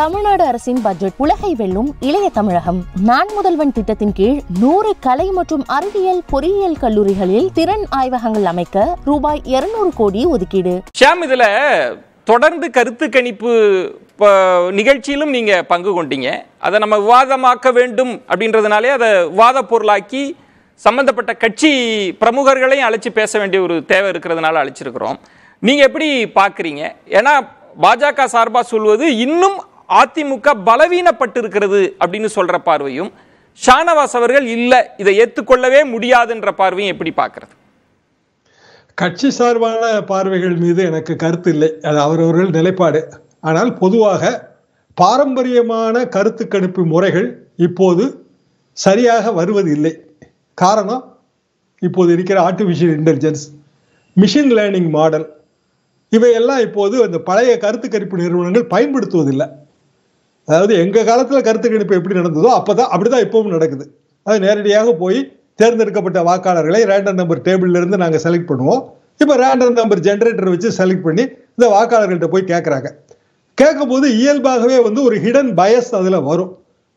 தமிழ்நாடு அரசின் பட்ஜெட் உலகை வெல்லும் இளைய தமிழகம் நான் முதல்வன் திட்டத்தின் கீழ் நூறு கலை மற்றும் அறிவியல் பொறியியல் கல்லூரிகளில் திறன் ஆய்வகங்கள் அமைக்க ரூபாய் இருநூறு கோடி ஒதுக்கீடு ஷாம் இதுல தொடர்ந்து கருத்து கணிப்பு நிகழ்ச்சியிலும் நீங்க பங்கு கொண்டீங்க அதை நம்ம விவாதமாக்க வேண்டும் அப்படின்றதுனாலே அதை விவாத பொருளாக்கி சம்பந்தப்பட்ட கட்சி பிரமுகர்களையும் அழைச்சி பேச வேண்டிய ஒரு தேவை இருக்கிறதுனால அழைச்சிருக்கிறோம் நீங்கள் எப்படி பார்க்குறீங்க ஏன்னா பாஜக சார்பாக சொல்வது இன்னும் அதிமுக பலவீனப்பட்டிருக்கிறது அப்படின்னு சொல்ற பார்வையும் ஷானவாஸ் அவர்கள் இல்லை இதை ஏற்றுக்கொள்ளவே முடியாதுன்ற பார்வையும் எப்படி பார்க்கறது கட்சி சார்பான பார்வைகள் மீது எனக்கு கருத்து இல்லை அது அவரவர்கள் நிலைப்பாடு ஆனால் பொதுவாக பாரம்பரியமான கருத்து கணிப்பு முறைகள் இப்போது சரியாக வருவது இல்லை காரணம் இப்போது இருக்கிற artificial intelligence machine learning model இவையெல்லாம் இப்போது அந்த பழைய கருத்து கணிப்பு நிறுவனங்கள் பயன்படுத்துவதில்லை அதாவது எங்க காலத்துல கருத்து கணிப்பு எப்படி நடந்ததோ அப்பதான் அப்படிதான் இப்பவும் நடக்குது அது நேரடியாக போய் தேர்ந்தெடுக்கப்பட்ட வாக்காளர்களை ரேண்டம் நம்பர் டேபிள்ல இருந்து நாங்க செலக்ட் பண்ணுவோம் இப்ப ரேண்டம் நம்பர் ஜென்ரேட்டர் வச்சு செலக்ட் பண்ணி இந்த வாக்காளர்கள்ட்ட போய் கேட்கறாங்க கேட்கும் போது இயல்பாகவே வந்து ஒரு ஹிடன் பயஸ் அதுல வரும்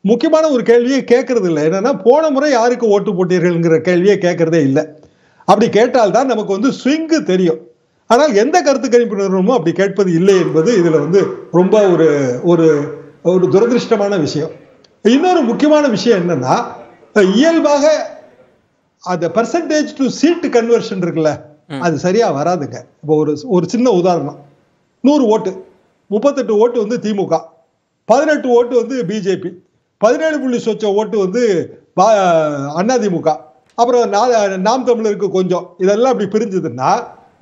முக்கியமான ஒரு கேள்வியை கேட்கறது இல்லை என்னன்னா போன முறை யாருக்கு ஓட்டு போட்டீர்கள்ங்கிற கேள்வியை கேட்கறதே இல்லை அப்படி கேட்டால்தான் நமக்கு வந்து ஸ்விங்கு தெரியும் ஆனால் எந்த கருத்து கணிப்பு நிறுவனமும் அப்படி கேட்பது இல்லை என்பது இதுல வந்து ரொம்ப ஒரு ஒரு ஒரு துரதிருஷ்டமான விஷயம் இன்னொரு முக்கியமான விஷயம் என்னன்னா இயல்பாக அந்த பர்சன்டேஜ் டு சீட் கன்வர்ஷன் இருக்குல்ல அது சரியா வராதுங்க இப்போ ஒரு ஒரு சின்ன உதாரணம் நூறு ஓட்டு முப்பத்தெட்டு ஓட்டு வந்து திமுக பதினெட்டு ஓட்டு வந்து பிஜேபி பதினேழு புள்ளி சொச்ச ஓட்டு வந்து அதிமுக அப்புறம் நாம் தமிழருக்கு கொஞ்சம் இதெல்லாம் அப்படி பிரிஞ்சதுன்னா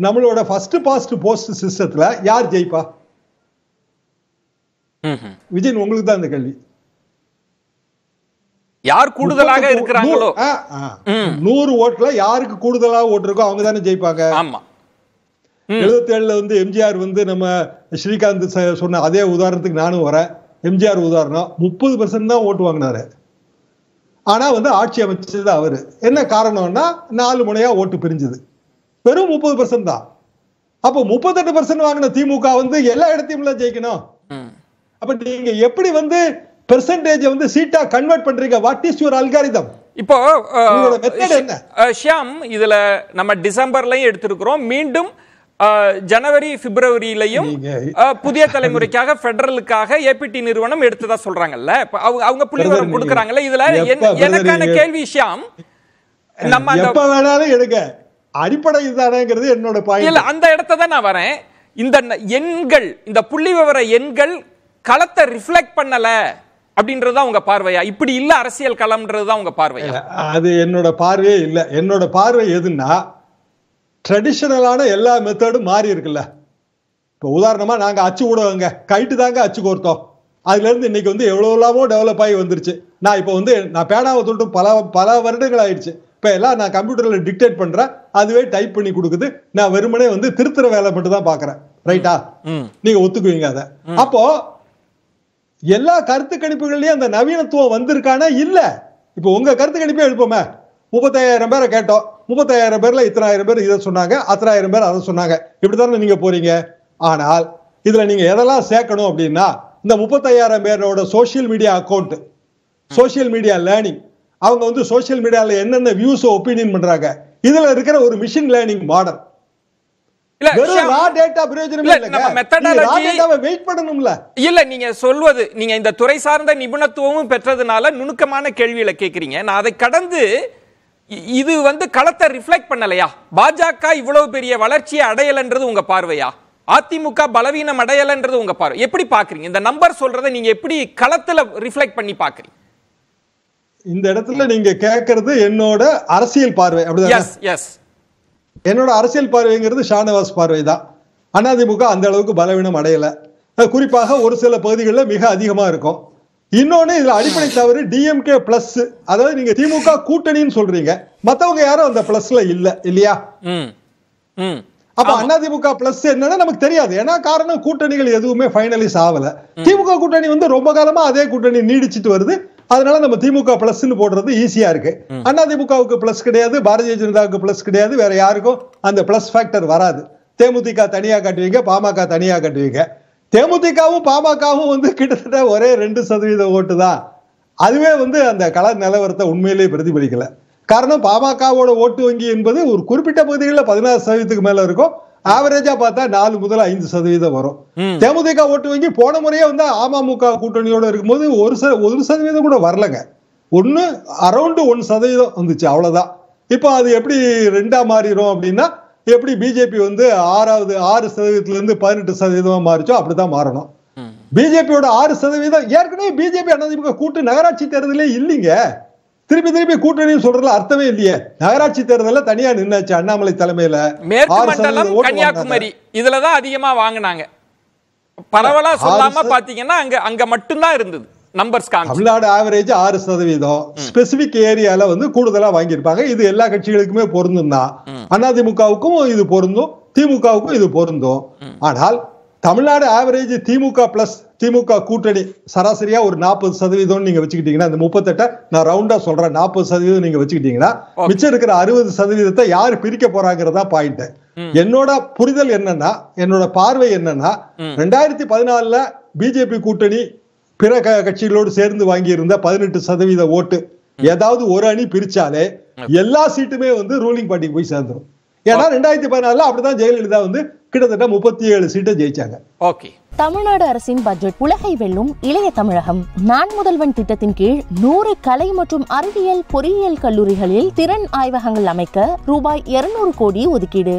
நம்மளோட ஃபர்ஸ்ட் பாஸ்ட் போஸ்ட் சிஸ்டத்துல யார் ஜெயிப்பா விஜயன் உங்களுக்கு தான் இந்த கேள்வி யார் கூடுதலாக இருக்கிறாங்களோ நூறு ஓட்டுல யாருக்கு கூடுதலா ஓட்டு இருக்கோ அவங்க தானே ஜெயிப்பாங்க ஆமா எழுபத்தி ஏழுல வந்து எம்ஜிஆர் வந்து நம்ம ஸ்ரீகாந்த் சொன்ன அதே உதாரணத்துக்கு நானும் வரேன் எம்ஜிஆர் உதாரணம் முப்பது பர்சன்ட் தான் ஓட்டு வாங்கினாரு ஆனா வந்து ஆட்சி அமைச்சது அவரு என்ன காரணம்னா நாலு முனையா ஓட்டு பிரிஞ்சது வெறும் முப்பது பர்சன்ட் தான் அப்போ முப்பத்தெட்டு பர்சன்ட் வாங்கின திமுக வந்து எல்லா இடத்தையும்ல ஜெயிக்கணும் அப்ப நீங்க எப்படி வந்து பெர்சன்டேஜ் வந்து சீட்டா கன்வெர்ட் பண்றீங்க வாட் இஸ் யுவர் அல்காரிதம் இப்போ ஷியாம் இதுல நம்ம டிசம்பர்லயும் எடுத்திருக்கிறோம் மீண்டும் ஜனவரி பிப்ரவரியிலையும் புதிய தலைமுறைக்காக பெடரலுக்காக ஏபிடி நிறுவனம் எடுத்ததா சொல்றாங்கல்ல அவங்க அவங்க புள்ளிவரம் கொடுக்கறாங்கல்ல இதுல எனக்கான கேள்வி ஷியாம் நம்ம எப்ப வேணாலும் எடுங்க அடிப்படை இதுதானேங்கிறது என்னோட பாயிண்ட் இல்ல அந்த இடத்தை தான் நான் வரேன் இந்த எண்கள் இந்த புள்ளி விவர எண்கள் களத்தை ரிஃப்ளெக்ட் பண்ணல அப்படின்றது உங்க பார்வையா இப்படி இல்ல அரசியல் களம்ன்றது உங்க பார்வையா அது என்னோட பார்வையே இல்ல என்னோட பார்வை எதுன்னா ட்ரெடிஷனலான எல்லா மெத்தடும் மாறி இருக்குல்ல இப்போ உதாரணமா நாங்க அச்சு விடுவோங்க கைட்டு தாங்க அச்சு கோர்த்தோம் அதுல இருந்து இன்னைக்கு வந்து எவ்வளவு எல்லாமோ டெவலப் ஆகி வந்துருச்சு நான் இப்போ வந்து நான் பேனாவை தொட்டும் பல பல வருடங்கள் ஆயிடுச்சு இப்போ எல்லாம் நான் கம்ப்யூட்டரில் டிக்டேட் பண்ணுறேன் அதுவே டைப் பண்ணி கொடுக்குது நான் வெறுமனே வந்து திருத்துற வேலை மட்டும் தான் பாக்குறேன் ரைட்டா நீங்கள் ஒத்துக்குவீங்க அதை அப்போ எல்லா கருத்து கணிப்புகள்லயும் அந்த நவீனத்துவம் வந்திருக்கானா இல்ல இப்போ உங்க கருத்து கணிப்பே எழுப்போமே முப்பத்தாயிரம் பேரை கேட்டோம் முப்பத்தாயிரம் பேர்ல இத்தனாயிரம் பேர் இதை சொன்னாங்க அத்தனாயிரம் பேர் அதை சொன்னாங்க இப்படித்தானே நீங்க போறீங்க ஆனால் இதுல நீங்க எதெல்லாம் சேர்க்கணும் அப்படின்னா இந்த முப்பத்தாயிரம் பேரோட social media account social media learning அவங்க வந்து சோசியல் மீடியாவில் என்னென்ன வியூஸை ஒப்பீனியன் பண்றாங்க இதுல இருக்கிற ஒரு மிஷின் லேர்னிங் மாடல் இல்ல நீங்க நீங்க இந்த துறை சார்ந்த நிபுணத்துவமும் பெற்றதுனால நுணுக்கமான கேக்குறீங்க கடந்து இது வந்து பண்ணலையா பாஜக இவ்வளவு பெரிய வளர்ச்சி அடையலன்றது உங்க பார்வையா அதிமுக பலவீனம் அடையலன்றது உங்க பார்வை எப்படி பாக்குறீங்க இந்த நம்பர் சொல்றதை நீங்க எப்படி களத்துல ரிஃப்ளெக்ட் பண்ணி பாக்குறீங்க இந்த இடத்துல நீங்க கேக்குறது என்னோட அரசியல் பார்வை அப்படிதான் என்னோட அரசியல் பார்வைங்கிறது ஷானவாஸ் பார்வை தான் அண்ணாதிமுக அந்த அளவுக்கு பலவீனம் அடையலை குறிப்பாக ஒரு சில பகுதிகளில் மிக அதிகமாக இருக்கும் இன்னொன்னு இதுல அடிப்படை தவறு டிஎம்கே பிளஸ் அதாவது நீங்க திமுக கூட்டணின்னு சொல்றீங்க மத்தவங்க யாரும் அந்த பிளஸ்ல இல்ல இல்லையா அப்ப அதிமுக பிளஸ் என்னன்னா நமக்கு தெரியாது ஏன்னா காரணம் கூட்டணிகள் எதுவுமே பைனலிஸ் ஆகல திமுக கூட்டணி வந்து ரொம்ப காலமா அதே கூட்டணி நீடிச்சிட்டு வருது அதனால நம்ம திமுக பிளஸ்ன்னு போடுறது ஈஸியா இருக்கு அண்ணா திமுகவுக்கு பிளஸ் கிடையாது பாரதிய ஜனதாவுக்கு பிளஸ் கிடையாது வேற யாருக்கும் அந்த பிளஸ் ஃபேக்டர் வராது தேமுதிக தனியா காட்டுவீங்க பாமக தனியா காட்டுவீங்க தேமுதிகவும் பாமகவும் வந்து கிட்டத்தட்ட ஒரே ரெண்டு சதவீத ஓட்டு தான் அதுவே வந்து அந்த கல நிலவரத்தை உண்மையிலேயே பிரதிபலிக்கல காரணம் பாமகவோட ஓட்டு வங்கி என்பது ஒரு குறிப்பிட்ட பகுதிகளில் பதினாறு சதவீதத்துக்கு மேல இருக்கும் ஆவரேஜா பார்த்தா நாலு முதல் ஐந்து சதவீதம் வரும் தேமுதிக ஓட்டு வங்கி போன முறையே வந்து அமமுக கூட்டணியோட இருக்கும்போது ஒரு ஒரு சதவீதம் கூட வரலங்க ஒன்று அரௌண்டு ஒன் சதவீதம் வந்துச்சு அவ்வளோதான் இப்போ அது எப்படி ரெண்டா மாறிடும் அப்படின்னா எப்படி பிஜேபி வந்து ஆறாவது ஆறு இருந்து பதினெட்டு சதவீதமா மாறிச்சோ அப்படிதான் மாறணும் பிஜேபியோட ஆறு சதவீதம் ஏற்கனவே பிஜேபி அண்ணாதிமுக கூட்டு நகராட்சி தேர்தலே இல்லைங்க திருப்பி திருப்பி கூட்டணி சொல்றதுல அர்த்தமே இல்லையே நகராட்சி தேர்தல தனியா நின்னாச்சு அண்ணாமலை தலைமையில மேற்கு மண்டலம் கன்னியாகுமரி இதுலதான் அதிகமா வாங்கினாங்க பரவலா சொல்லாம பாத்தீங்கன்னா அங்க அங்க மட்டும்தான் இருந்தது நம்பர்ஸ் தமிழ்நாடு ஆவரேஜ் ஆறு சதவீதம் ஸ்பெசிபிக் ஏரியால வந்து கூடுதலா வாங்கியிருப்பாங்க இது எல்லா கட்சிகளுக்குமே பொருந்தும் தான் அதிமுகவுக்கும் இது பொருந்தும் திமுகவுக்கும் இது பொருந்தும் ஆனால் தமிழ்நாடு ஆவரேஜ் திமுக பிளஸ் திமுக கூட்டணி சராசரியா ஒரு நாற்பது சதவீதம் நீங்க வச்சுக்கிட்டீங்கன்னா இந்த முப்பத்தெட்ட நான் ரவுண்டா சொல்றேன் நாற்பது சதவீதம் நீங்க வச்சுக்கிட்டீங்கன்னா மிச்சம் இருக்கிற அறுபது சதவீதத்தை யாரு பிரிக்க போறாங்கிறதா பாயிண்ட் என்னோட புரிதல் என்னன்னா என்னோட பார்வை என்னன்னா ரெண்டாயிரத்தி பதினாலுல பிஜேபி கூட்டணி பிற கட்சிகளோடு சேர்ந்து வாங்கியிருந்த பதினெட்டு சதவீத ஓட்டு ஏதாவது ஒரு அணி பிரிச்சாலே எல்லா சீட்டுமே வந்து ரூலிங் பார்ட்டிக்கு போய் சேர்ந்துடும் ஏன்னா ரெண்டாயிரத்தி பதினாலுல அப்படிதான் ஜெயலலிதா வந்து கிட்டத்தட்ட முப்பத்தி ஏழு சீட்டை ஜெயிச்சாங்க ஓகே தமிழ்நாடு அரசின் பட்ஜெட் உலகை வெல்லும் இளைய தமிழகம் நான் முதல்வன் திட்டத்தின் கீழ் நூறு கலை மற்றும் அறிவியல் பொறியியல் கல்லூரிகளில் திறன் ஆய்வகங்கள் அமைக்க ரூபாய் இருநூறு கோடி ஒதுக்கீடு